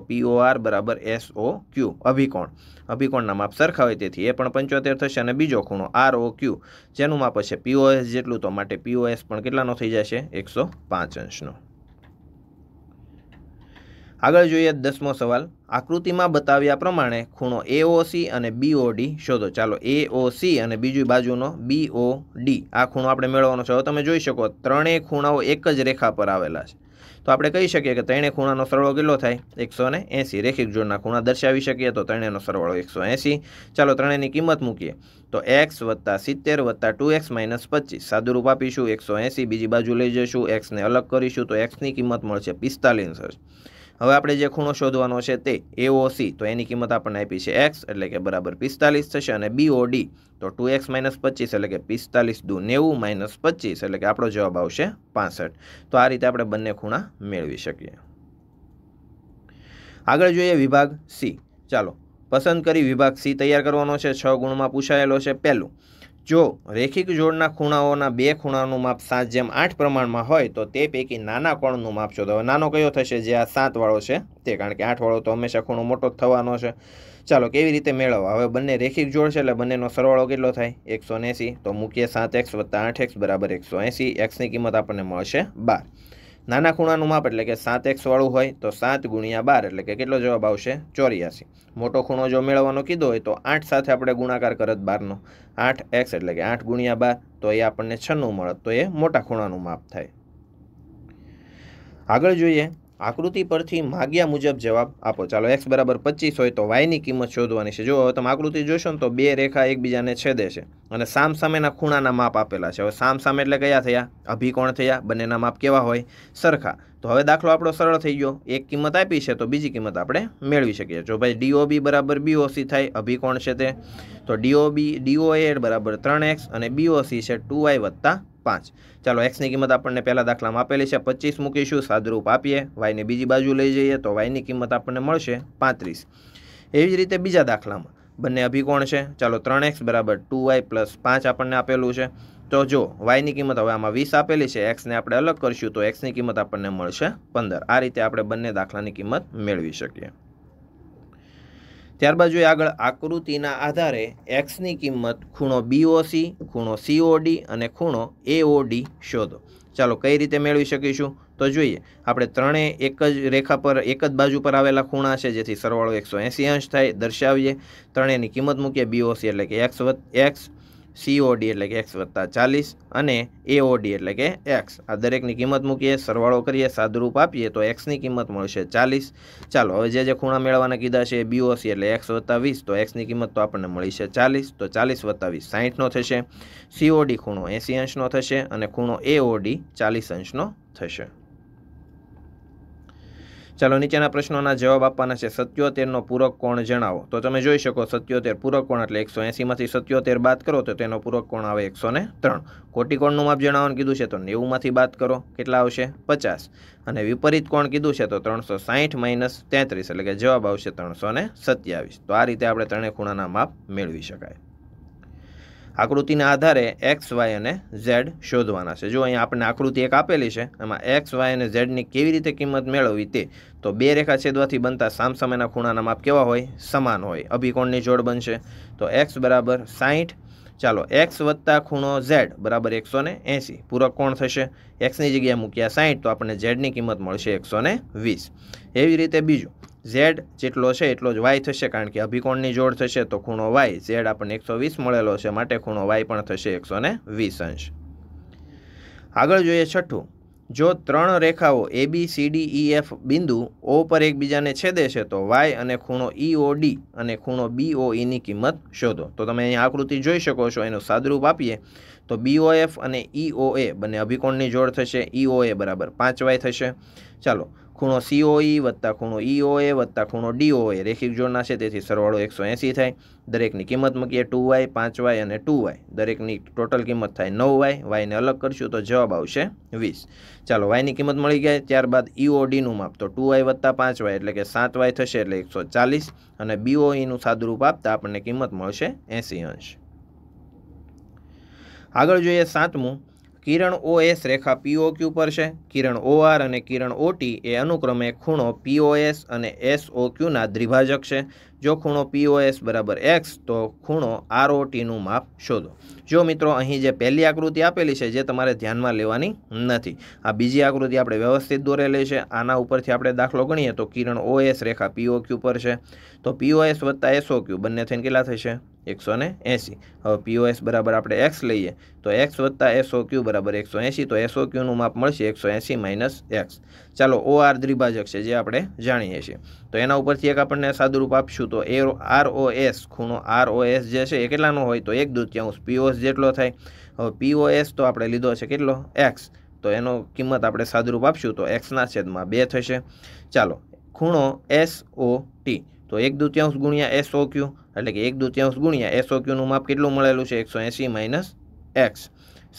આર બરાબર એસઓ ક્યુ અભિકોણ અભિકોણના માપ સરખા હોય તેથી એ પણ પંચોતેર થશે અને બીજો ખૂણો આરઓ ક્યુ જેનું માપ હશે પીઓએસ જેટલું તો માટે પીઓએસ પણ કેટલાનો થઈ જશે એકસો પાંચ અંશનો આગળ જોઈએ દસમો સવાલ આકૃતિમાં બતાવ્યા પ્રમાણે ખૂણો એઓસી અને બીઓડી શોધો ચાલો એઓસી અને બીજી બાજુનો બીઓડી આ ખૂણો આપણે મેળવવાનો છે હવે તમે જોઈ શકો ત્રણેય ખૂણાઓ એક જ રેખા પર આવેલા છે તો આપણે કહી શકીએ કે ત્રણેય ખૂણાનો સરવાળો કેટલો થાય એકસો ને એંસી રેખિક જોડના ખૂણા દર્શાવી શકીએ તો ત્રણેયનો સરવાળો એકસો એંસી ચાલો ત્રણેયની કિંમત મૂકીએ તો એક્સ વત્તા સિત્તેર વત્તા ટુ એક્સ માઇનસ પચીસ સાદુરૂપ આપીશું એકસો એંસી બીજી બાજુ લઈ જઈશું એક્સને અલગ કરીશું તો એક્સની કિંમત મળશે પિસ્તાલીસ હવે આપણે જે ખૂણો શોધવાનો છે તે સી તો એની કિંમત આપણને આપી છે એક્સ એટલે કે બરાબર પિસ્તાલીસ થશે અને બીઓડી તો ટુ એક્સ માઇનસ પચીસ એટલે કે પિસ્તાલીસ દુ નેવું માઇનસ પચીસ એટલે કે આપણો જવાબ આવશે પાસઠ તો આ રીતે આપણે બંને ખૂણા મેળવી શકીએ આગળ જોઈએ વિભાગ સી ચાલો પસંદ કરી વિભાગ સી તૈયાર કરવાનો છે છ ગુણમાં પૂછાયેલો છે પહેલું જો રેખિક જોડના ખૂણાઓના બે ખૂણાનું માપ સાત જેમ આઠ પ્રમાણમાં હોય તો તે પૈકી નાના કોણનું માપ શોધો નાનો કયો થશે જે આ સાતવાળો છે તે કારણ કે આઠવાળો તો હંમેશા ખૂણો મોટો થવાનો છે ચાલો કેવી રીતે મેળવવા હવે બંને રેખિક જોડ છે એટલે બંનેનો સરવાળો કેટલો થાય એકસો તો મૂકીએ સાત એક્સ વત્તા આઠ એક્સ બરાબર એકસો એંસી એક્સની કિંમત આપણને મળશે બાર નાના ખૂણાનું માપ એટલે કે સાત એક્સવાળું હોય તો સાત ગુણ્યા બાર એટલે કે કેટલો જવાબ આવશે ચોર્યાસી મોટો ખૂણો જો મેળવવાનો કીધો હોય તો આઠ સાથે આપણે ગુણાકાર કરત બારનો આઠ એક્સ એટલે કે આઠ ગુણ્યા બાર તો એ આપણને છન્નું મળત તો એ મોટા ખૂણાનું માપ થાય આગળ જોઈએ આકૃતિ પરથી માગ્યા મુજબ જવાબ આપો ચાલો એક્સ બરાબર પચીસ હોય તો વાયની કિંમત શોધવાની છે જો હવે તમે આકૃતિ જોશો ને તો બે રેખા એકબીજાને છેદે છે અને સામ સામેના ખૂણાના માપ આપેલા છે હવે સામ સામે એટલે કયા થયા અભિકોણ થયા બંનેના માપ કેવા હોય સરખા તો હવે દાખલો આપણો સરળ થઈ ગયો એક કિંમત આપી છે તો બીજી કિંમત આપણે મેળવી શકીએ જો ભાઈ ડીઓબી બરાબર બીઓસી થાય અભિકોણ છે તે તો ડીઓબી ડીઓએ બરાબર ત્રણ એક્સ અને બીઓસી છે ટુ વાય વત્તા પાંચ ચાલો એક્સની કિંમત આપણને પહેલા દાખલામાં આપેલી છે પચીસ મૂકીશું સાદુરૂપ આપીએ વાયને બીજી બાજુ લઈ જઈએ તો વાયની કિંમત આપણને મળશે પાંત્રીસ એવી જ રીતે બીજા દાખલામાં બંને અભિકોણ છે ચાલો ત્રણ એક્સ બરાબર ટુ વાય પ્લસ પાંચ આપણને આપેલું છે તો જો વાયની કિંમત હવે આમાં વીસ આપેલી છે એક્સને આપણે અલગ કરીશું તો એક્સની કિંમત આપણને મળશે પંદર આ રીતે આપણે બંને દાખલાની કિંમત મેળવી શકીએ ત્યારબાદ જોઈએ આગળ આકૃતિના આધારે એક્સની કિંમત ખૂણો બીઓસી ખૂણો સીઓડી અને ખૂણો એઓડી શોધો ચાલો કઈ રીતે મેળવી શકીશું તો જોઈએ આપણે ત્રણેય એક જ રેખા પર એક જ બાજુ પર આવેલા ખૂણા છે જેથી સરવાળો એકસો એંશી અંશ થાય દર્શાવીએ ત્રણેયની કિંમત મૂકીએ બીઓસી એટલે કે એક્સ એક્સ સીઓડી એટલે કે એક્સ વત્તા ચાલીસ અને એઓડી એટલે કે એક્સ આ દરેકની કિંમત મૂકીએ સરવાળો કરીએ સાદુરૂપ આપીએ તો એક્સની કિંમત મળશે ચાલીસ ચાલો હવે જે જે ખૂણા મેળવવાના કીધા છે બીઓસી એટલે એક્સ વત્તા વીસ તો એક્સની કિંમત તો આપણને મળી છે ચાલીસ તો ચાલીસ વત્તા વીસ સાહીઠનો થશે સીઓડી ખૂણો એંસી અંશનો થશે અને ખૂણો એઓડી ચાલીસ અંશનો થશે ચાલો નીચેના પ્રશ્નોના જવાબ આપવાના છે સત્યોતેરનો પૂરક કોણ જણાવો તો તમે જોઈ શકો સત્યોતેર પૂરક કોણ એટલે એકસો એંસીમાંથી સત્યોતેર બાદ કરો તો તેનો પૂરક કોણ આવે એકસો ને ત્રણ કોટિકોણનું માપ જણાવવાનું કીધું છે તો નેવુંમાંથી બાદ કરો કેટલા આવશે પચાસ અને વિપરીત કોણ કીધું છે તો ત્રણસો સાહીઠ માઇનસ તેત્રીસ એટલે કે જવાબ આવશે ત્રણસો ને સત્યાવીસ તો આ રીતે આપણે ત્રણેય ખૂણાના માપ મેળવી શકાય આકૃતિના આધારે એક્સ વાય અને ઝેડ શોધવાના છે જો અહીંયા આપણને આકૃતિ એક આપેલી છે એમાં એક્સ વાય અને ઝેડની કેવી રીતે કિંમત મેળવવી તે તો બે રેખા છેદવાથી બનતા સામસામેના ખૂણાના માપ કેવા હોય સમાન હોય અભિકોણની જોડ બનશે તો એક્સ બરાબર સાહીઠ ચાલો એક્સ વત્તા ખૂણો ઝેડ બરાબર એકસો ને એંસી પૂરક કોણ થશે એક્સની જગ્યાએ મૂક્યા સાહીઠ તો આપણને ઝેડની કિંમત મળશે એકસો વીસ એવી રીતે બીજું ઝેડ જેટલો છે એટલો જ વાય થશે કારણ કે અભિકોણની જોડ થશે તો ખૂણો વાય ઝેડ આપણને એકસો વીસ મળેલો છે માટે ખૂણો વાય પણ થશે એકસો વીસ અંશ આગળ જોઈએ છઠ્ઠું જો ત્રણ રેખાઓ A B C D E F બિંદુ ઓ પર એકબીજાને છેદે છે તો વાય અને ખૂણો ઈ ઓ ડી અને ખૂણો બી ઓ ઈની e કિંમત શોધો તો તમે અહીં આકૃતિ જોઈ શકો છો એનું સાદરૂપ આપીએ તો બીઓ એફ અને ઈ ઓ એ બંને અભિકોણની જોડ થશે ઈ ઓ એ બરાબર પાંચ વાય થશે ચાલો ખૂણો સીઓઈ e વત્તા ખૂણો ઈઓએ e વત્તા ખૂણો ડીઓએ રેખિક જોડના છે તેથી સરવાળો એકસો એંસી થાય દરેકની કિંમત મૂકીએ ટુ વાય પાંચ વાય અને ટુ દરેકની ટોટલ કિંમત થાય નવ વાય વાયને અલગ કરશું તો જવાબ આવશે વીસ ચાલો વાયની કિંમત મળી ગઈ ત્યારબાદ ઈઓડીનું e માપ તો ટુ વાય વત્તા પાંચ વાય એટલે કે સાત વાય થશે એટલે એકસો ચાલીસ અને બીઓઈનું સાદુરૂપ આપતા આપણને કિંમત મળશે એંસી અંશ આગળ જોઈએ સાતમું કિરણ ઓએસ રેખા પીઓ ક્યુ પર છે કિરણ ઓઆર અને કિરણ ઓટી એ અનુક્રમે ખૂણો પીઓએસ અને એસ ઓ ક્યુના દ્વિભાજક છે જો ખૂણો પીઓએસ બરાબર એક્સ તો ખૂણો આરઓટીનું માપ શોધો જો મિત્રો અહીં જે પહેલી આકૃતિ આપેલી છે જે તમારે ધ્યાનમાં લેવાની નથી આ બીજી આકૃતિ આપણે વ્યવસ્થિત દોરેલી છે આના ઉપરથી આપણે દાખલો ગણીએ તો કિરણ ઓએસ રેખા પીઓ ક્યુ પર છે તો પીઓએસ વત્તા ક્યુ બંને થઈને કેટલા થશે એકસો ને એંસી હવે પીઓએસ બરાબર આપણે એક્સ લઈએ તો એક્સ વત્તા એસઓ ક્યુ બરાબર એકસો એંસી તો એસઓ ક્યુનું માપ મળશે એકસો એંસી માઇનસ એક્સ ચાલો ઓ આર દ્વિભાજક છે જે આપણે જાણીએ છીએ તો એના ઉપરથી એક આપણને સાદુરૂપ આપશું તો એ આર ઓ એસ ખૂણો આર ઓ એસ જે છે એ કેટલાનો હોય તો એક દૂતિયાંશ પીઓએસ જેટલો થાય હવે પીઓએસ તો આપણે લીધો છે કેટલો એક્સ તો એનો કિંમત આપણે સાદુરૂપ આપશું તો એક્સના છેદમાં બે થશે ચાલો ખૂણો એસ ઓ ટી તો એક દૂત્યાંશ ગુણ્યા એસો ક્યુ એટલે કે એક દૂત્યાંશ ગુણ્યા એસો ક્યુનું માપ કેટલું મળેલું છે એકસો એંસી માઇનસ એક્સ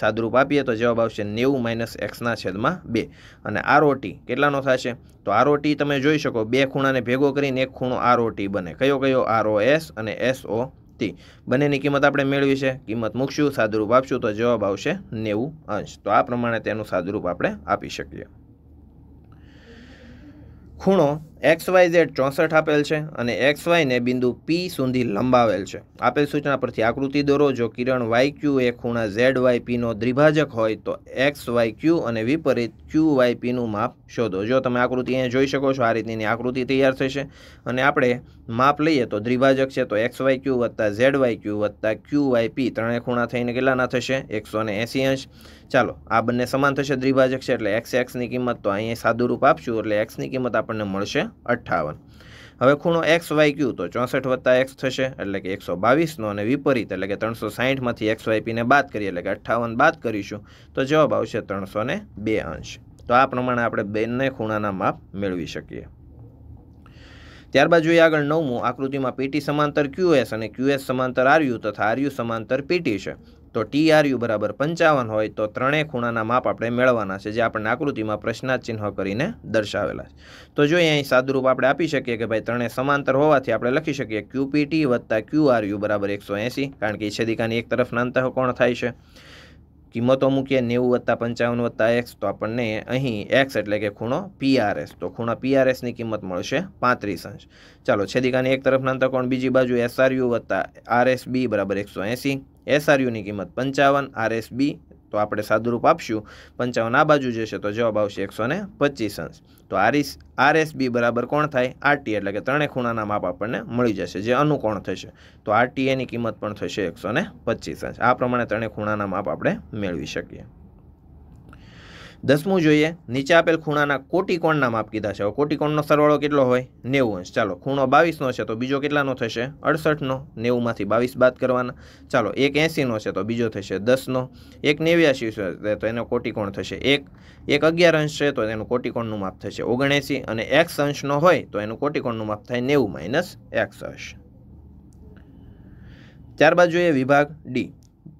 સાદુરૂપ આપીએ તો જવાબ આવશે નેવું માઇનસ એક્સના છેદમાં બે અને આરઓટી કેટલાનો થશે તો આરઓટી તમે જોઈ શકો બે ખૂણાને ભેગો કરીને એક ખૂણો આરઓટી બને કયો કયો આરઓ એસ અને એસઓ ટી બંનેની કિંમત આપણે મેળવી છે કિંમત મૂકશું સાદુરૂપ આપશું તો જવાબ આવશે નેવું અંશ તો આ પ્રમાણે તેનું સાદુરૂપ આપણે આપી શકીએ ખૂણો એક્સ વાય ઝેડ ચોસઠ આપેલ છે અને એક્સ વાયને બિંદુ પી સુધી લંબાવેલ છે આપેલ સૂચના પરથી આકૃતિ દોરો જો કિરણ વાય ક્યુ એ ખૂણા ઝેડ વાય પીનો દ્વિભાજક હોય તો એક્સ વાય ક્યુ અને વિપરીત ક્યુ વાય પીનું માપ શોધો જો તમે આકૃતિ અહીંયા જોઈ શકો છો આ રીતની આકૃતિ તૈયાર થશે અને આપણે માપ લઈએ તો દ્વિભાજક છે તો એક્સ વાય ક્યુ વત્તા ઝેડ વાય ક્યુ વત્તા ક્યુ વાય પી ત્રણેય ખૂણા થઈને કેટલાના થશે એકસો ને એંસી અંશ ચાલો આ બંને સમાન થશે દ્વિભાજક છે એટલે એક્સ એક્સની કિંમત તો અહીંયા સાદુરૂપ આપશું એટલે એક્સની કિંમત આપણને મળશે અઠ્ઠાવન હવે ખૂણો એક્સ વાય ક્યુ તો ચોસઠ વત્તા એક્સ થશે એટલે કે એકસો બાવીસનો અને વિપરીત એટલે કે ત્રણસો સાહીઠમાંથી એક્સ વાયપીને બાદ કરીએ એટલે કે અઠ્ઠાવન બાદ કરીશું તો જવાબ આવશે ત્રણસો ને બે અંશ તો આ પ્રમાણે આપણે બંને ખૂણાના માપ મેળવી શકીએ ત્યારબાદ જોઈએ આગળ નવમું આકૃતિમાં પીટી સમાંતર ક્યુએસ અને ક્યુએસ સમાંતર આરયુ તથા આરયુ સમાંતર પીટી છે તો ટી આર યુ બરાબર પંચાવન હોય તો ત્રણેય ખૂણાના માપ આપણે મેળવવાના છે જે આપણને આકૃતિમાં પ્રશ્નાચિહ્નો કરીને દર્શાવેલા છે તો જોઈએ અહીં સાદુરૂપ આપણે આપી શકીએ કે ભાઈ ત્રણેય સમાંતર હોવાથી આપણે લખી શકીએ ક્યુપીટી વત્તા ક્યુ આર યુ બરાબર એકસો એંસી કારણ કે છેદિકાની એક તરફ નાનતા કોણ થાય છે કિંમતો મૂકીએ નેવું વત્તા પંચાવન વત્તા એક્સ તો આપણને અહીં એક્સ એટલે કે ખૂણો પીઆરએસ તો ખૂણો પીઆરએસની કિંમત મળશે પાંત્રીસ અંશ ચાલો છેદિકાની એક તરફના અંતકોણ બીજી બાજુ એસઆરયુ વત્તા આરએસબી બરાબર એકસો એંસી એસઆરયુની કિંમત પંચાવન આરએસબી તો આપણે સાદુરૂપ આપશું પંચાવન આ બાજુ જશે તો જવાબ આવશે એકસો ને પચીસ અંશ તો આર આરએસ બી બરાબર કોણ થાય આરટી એટલે કે ત્રણેય ખૂણાના માપ આપણને મળી જશે જે અનુકોણ થશે તો આરટીએની કિંમત પણ થશે એકસો ને પચીસ અંશ આ પ્રમાણે ત્રણેય ખૂણાના માપ આપણે મેળવી શકીએ દસમું જોઈએ નીચે આપેલ ખૂણાના કોટીકોણના માપ કીધા છે કોટિકોણનો સરવાળો કેટલો હોય નેવું અંશ ચાલો ખૂણો બાવીસનો છે તો બીજો કેટલાનો થશે અડસઠનો નેવુંમાંથી બાવીસ બાદ કરવાના ચાલો એક એંસીનો છે તો બીજો થશે દસનો એક નેવ્યાસી છે તો એનો કોટિકોણ થશે એક એક અગિયાર અંશ છે તો એનું કોટીકોણનું માપ થશે ઓગણએંસી અને એક્સ અંશનો હોય તો એનું કોટીકોણનું માપ થાય નેવું માઇનસ એક્સ અંશ ત્યારબાદ જોઈએ વિભાગ ડી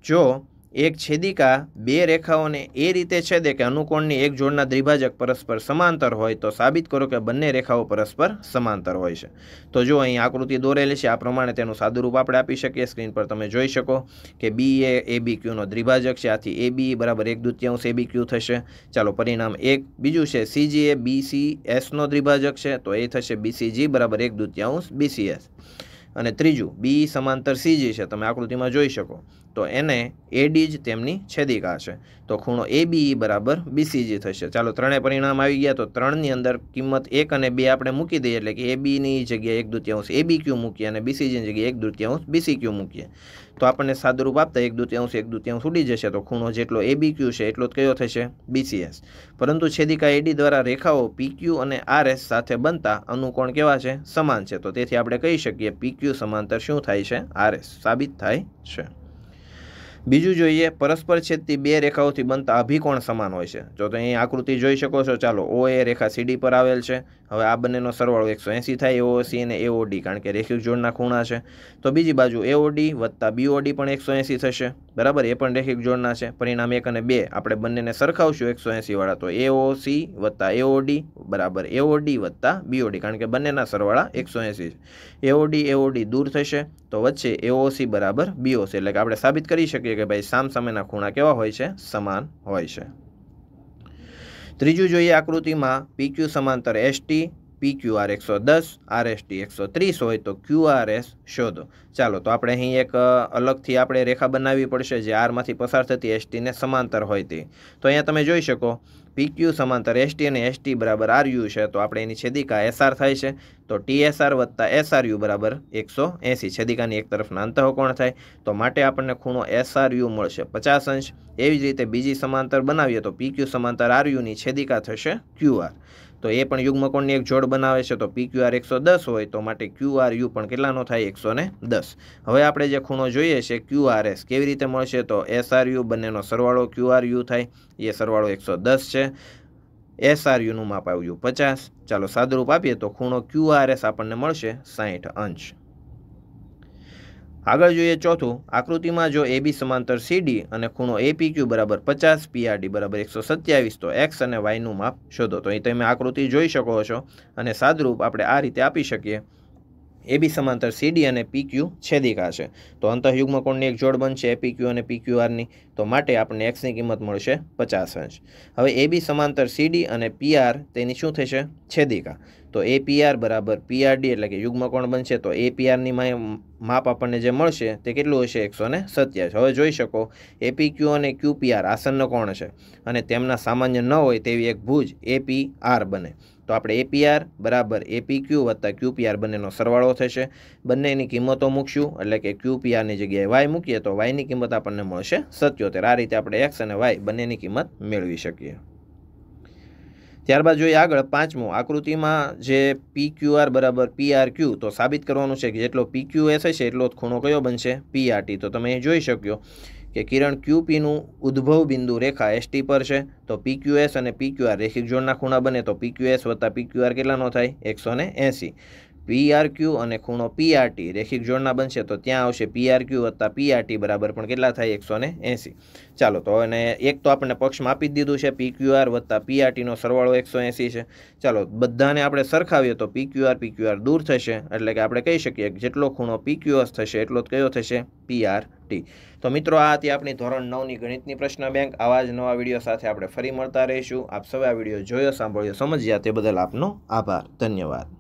જો એક છેદિકા બે રેખાઓને એ રીતે છેદે કે અનુકોણની એક જોડના દ્વિભાજક પરસ્પર સમાંતર હોય તો સાબિત કરો કે બંને રેખાઓ પરસ્પર સમાંતર હોય છે તો જો અહીં આકૃતિ દોરેલી છે આ પ્રમાણે તેનું સાદુરૂપ આપણે આપી શકીએ સ્ક્રીન પર તમે જોઈ શકો કે બી એ એ બી ક્યુનો દ્વિભાજક છે આથી એ બી બરાબર એક દુત્યાંશ એ બી ક્યુ થશે ચાલો પરિણામ એક બીજું છે સીજી એ બી સી એસનો દ્વિભાજક છે તો એ થશે બીસીજી બરાબર એક દુત્યાંશ બીસીએસ અને ત્રીજું બી સમાંતર સીજી છે તમે આકૃતિમાં જોઈ શકો તો એને એડી જ તેમની છેદિકા છે તો ખૂણો એ બી બરાબર બીસીજી થશે ચાલો ત્રણે પરિણામ આવી ગયા તો ત્રણની અંદર કિંમત એક અને બે આપણે મૂકી દઈએ એટલે કે એ બીની જગ્યાએ એક દૃત્યાંશ એ બી ક્યુ મૂકીએ અને બીસીજીની જગ્યાએ એક દૃત્યાંશ બીસી ક્યુ મૂકીએ તો આપણને સાદરૂપ આપતા એક દૃત્યાંશ એક દૃત્યાંશ ઉડી જશે તો ખૂણો જેટલો એ બી ક્યુ છે એટલો જ કયો થશે બીસીએસ પરંતુ છેદિકા એડી દ્વારા રેખાઓ પીક્યુ અને આર એસ સાથે બનતા અનુકોણ કેવા છે સમાન છે તો તેથી આપણે કહી શકીએ પીક્યુ સમાંતર શું થાય છે આર એસ સાબિત થાય છે બીજું જોઈએ પરસ્પર છેદતી બે રેખાઓથી બનતા અભિકોણ સમાન હોય છે જો તો અહીં આકૃતિ જોઈ શકો છો ચાલો ઓ એ રેખા સીડી પર આવેલ છે હવે આ બંનેનો સરવાળો એકસો એંસી થાય એઓસી અને એઓડી કારણ કે રેખિક જોડના ખૂણા છે તો બીજી બાજુ એઓડી વત્તા બીઓડી પણ એકસો એંસી થશે બરાબર એ પણ રેખિક જોડના છે પરિણામ એક અને બે આપણે બંનેને સરખાવશું એકસો એંસીવાળા તો એઓસી વત્તા એઓડી બરાબર એઓડી વત્તા બીઓડી કારણ કે બંનેના સરવાળા એકસો એંસી છે એઓડી એઓડી દૂર થશે તો વચ્ચે એઓસી બરાબર બીઓ બીઓસી એટલે કે આપણે સાબિત કરી શકીએ શકીએ કે ભાઈ સામ સામેના ખૂણા કેવા હોય છે સમાન હોય છે ત્રીજું જોઈએ આકૃતિમાં પીક્યુ સમાંતર એસટી પીક્યુ આર એકસો દસ આર એસ ટી એકસો ત્રીસ હોય તો ક્યુઆરએસ શોધો ચાલો તો આપણે અહીં એક અલગથી આપણે રેખા બનાવવી પડશે જે આરમાંથી પસાર થતી એસટીને સમાંતર હોય તે તો અહીંયા તમે જોઈ શકો પીક્યુ સમાંતર એસટી અને એસટી બરાબર આરયુ છે તો આપણે એની છેદિકા એસઆર થાય છે તો ટીએસઆર વત્તા એસઆરયુ બરાબર એકસો એંસી છેદિકાની એક તરફના અંતઃકોણ થાય તો માટે આપણને ખૂણો એસઆરયુ મળશે પચાસ અંશ એવી જ રીતે બીજી સમાંતર બનાવીએ તો પીક્યુ સમાંતર આર યુની છેદિકા થશે ક્યુઆર તો એ પણ યુગ્મકોણની એક જોડ બનાવે છે તો પી ક્યુ આર એકસો દસ હોય તો માટે ક્યુ આર યુ પણ કેટલાનો થાય એકસો ને દસ હવે આપણે જે ખૂણો જોઈએ છે ક્યુ આર એસ કેવી રીતે મળશે તો એસ આર યુ બંનેનો સરવાળો ક્યુ આર યુ થાય એ સરવાળો એકસો દસ છે એસ આર યુનું માપ આવ્યું પચાસ ચાલો સાદુરૂપ આપીએ તો ખૂણો ક્યુ આર એસ આપણને મળશે સાહીઠ અંશ આગળ જોઈએ ચોથું આકૃતિમાં જો એબી સમાંતર સીડી અને ખૂણો એપીક્યુ બરાબર પચાસ પીઆરડી બરાબર એકસો સત્યાવીસ તો એક્સ અને વાયનું માપ શોધો તો અહીં તમે આકૃતિ જોઈ શકો છો અને સાદરૂપ આપણે આ રીતે આપી શકીએ એબી સમાંતર સીડી અને પીક્યુ છેદિકા છે તો અંતઃયુગ્મકોણની એક જોડ બનશે એપીક્યુ અને પીક્યુઆરની તો માટે આપણને એક્સની કિંમત મળશે પચાસ અંશ હવે એબી સમાંતર સીડી અને પીઆર તેની શું થશે છેદિકા તો એપીઆર બરાબર પીઆરડી એટલે કે કોણ બનશે તો એપીઆરની માપ આપણને જે મળશે તે કેટલું હશે એકસો ને સત્યાવીસ હવે જોઈ શકો એપી ક્યુ અને ક્યુપીઆર આસનનો કોણ છે અને તેમના સામાન્ય ન હોય તેવી એક ભૂજ એપીઆર બને તો આપણે એપીઆર બરાબર એપી ક્યુ વત્તા ક્યુપીઆર બંનેનો સરવાળો થશે બંનેની કિંમતો મૂકશું એટલે કે ક્યુપીઆરની જગ્યાએ વાય મૂકીએ તો વાયની કિંમત આપણને મળશે સત્યોતેર આ રીતે આપણે એક્સ અને વાય બંનેની કિંમત મેળવી શકીએ ત્યારબાદ જોઈએ આગળ પાંચમું આકૃતિમાં જે પી ક્યુ આર બરાબર પી આર ક્યુ તો સાબિત કરવાનું છે કે જેટલો પી ક્યુ એસ હશે એટલો જ ખૂણો કયો બનશે પી આર ટી તો તમે એ જોઈ શક્યો કે કિરણ ક્યુ પીનું ઉદ્ભવ બિંદુ રેખા એસટી પર છે તો પી ક્યુ એસ અને પી ક્યુ આર રેખિક જોડના ખૂણા બને તો પી ક્યુ એસ વત્તા પી ક્યુ આર કેટલાનો થાય એકસો ને એંસી ક્યુ અને ખૂણો પીઆરટી રેખિક જોડના બનશે તો ત્યાં આવશે ક્યુ વત્તા પીઆરટી બરાબર પણ કેટલા થાય એકસો ને એંસી ચાલો તો અને એક તો આપણને પક્ષમાં આપી દીધું છે પીક્યુઆર વત્તા પીઆરટીનો સરવાળો એકસો એંસી છે ચાલો બધાને આપણે સરખાવીએ તો પીક્યુઆર પીક્યુઆર દૂર થશે એટલે કે આપણે કહી શકીએ કે જેટલો ખૂણો પીક્યુએસ થશે એટલો જ કયો થશે પીઆરટી તો મિત્રો આ હતી આપણી ધોરણ નવની ગણિતની પ્રશ્ન બેંક આવા જ નવા વિડીયો સાથે આપણે ફરી મળતા રહીશું આપ સૌ આ વિડીયો જોયો સાંભળ્યો સમજ્યા તે બદલ આપનો આભાર ધન્યવાદ